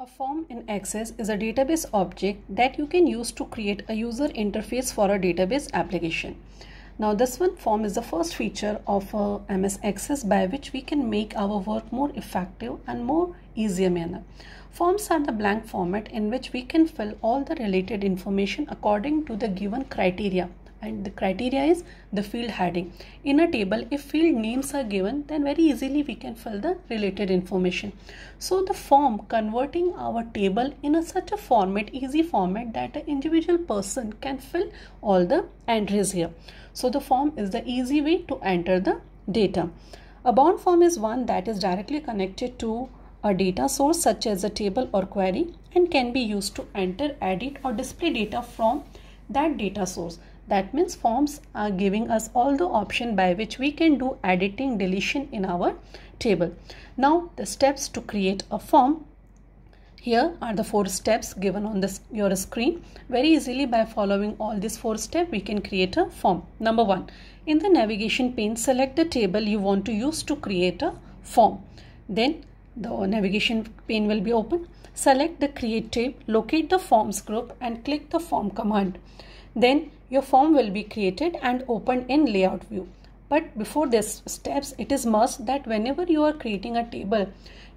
A form in Access is a database object that you can use to create a user interface for a database application. Now this one form is the first feature of uh, MS Access by which we can make our work more effective and more easier manner. Forms are the blank format in which we can fill all the related information according to the given criteria and the criteria is the field heading. In a table, if field names are given, then very easily we can fill the related information. So the form converting our table in a such a format, easy format that an individual person can fill all the entries here. So the form is the easy way to enter the data. A bound form is one that is directly connected to a data source such as a table or query and can be used to enter, edit or display data from that data source. That means forms are giving us all the option by which we can do editing, deletion in our table. Now the steps to create a form here are the four steps given on this your screen very easily by following all these four steps we can create a form number one in the navigation pane select the table you want to use to create a form then the navigation pane will be open select the create tab locate the forms group and click the form command then your form will be created and opened in layout view. But before this steps, it is must that whenever you are creating a table,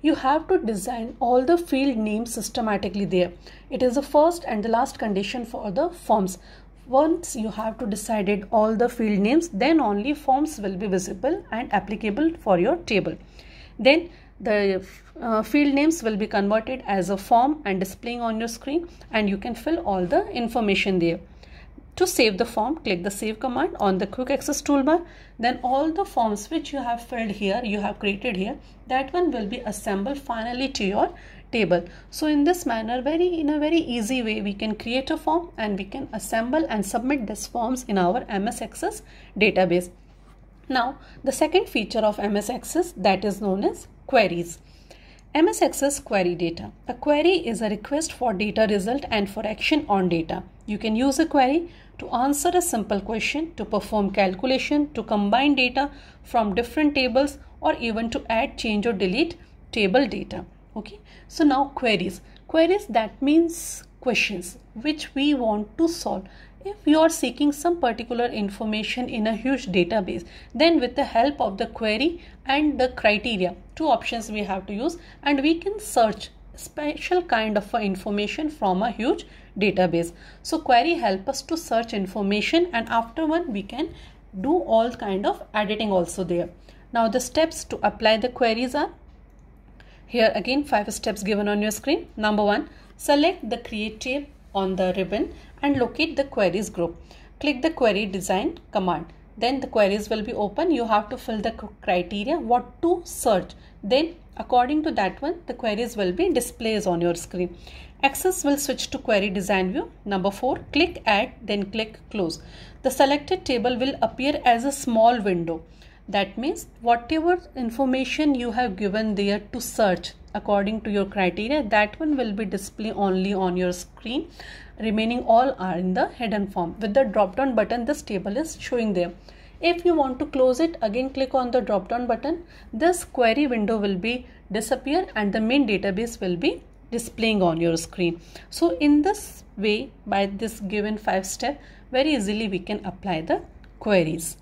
you have to design all the field names systematically there. It is the first and the last condition for the forms. Once you have to decided all the field names, then only forms will be visible and applicable for your table. Then the uh, field names will be converted as a form and displaying on your screen and you can fill all the information there. To save the form, click the save command on the quick access toolbar. Then all the forms which you have filled here, you have created here, that one will be assembled finally to your table. So in this manner, very in a very easy way, we can create a form and we can assemble and submit these forms in our MS Access database. Now, the second feature of MS Access that is known as queries. MS Access Query Data. A query is a request for data result and for action on data. You can use a query to answer a simple question, to perform calculation, to combine data from different tables or even to add, change or delete table data. Okay, so now queries. Queries that means questions which we want to solve if you are seeking some particular information in a huge database, then with the help of the query and the criteria, two options we have to use and we can search special kind of information from a huge database. So query help us to search information and after one we can do all kind of editing also there. Now the steps to apply the queries are here again five steps given on your screen. Number one, select the create table on the ribbon and locate the queries group. Click the query design command. Then the queries will be open. You have to fill the criteria what to search. Then according to that one, the queries will be displays on your screen. Access will switch to query design view. Number four, click add, then click close. The selected table will appear as a small window. That means whatever information you have given there to search according to your criteria, that one will be displayed only on your screen. Remaining all are in the hidden form. With the drop down button, this table is showing there. If you want to close it, again click on the drop down button. This query window will be disappear and the main database will be displaying on your screen. So in this way, by this given five step, very easily we can apply the queries.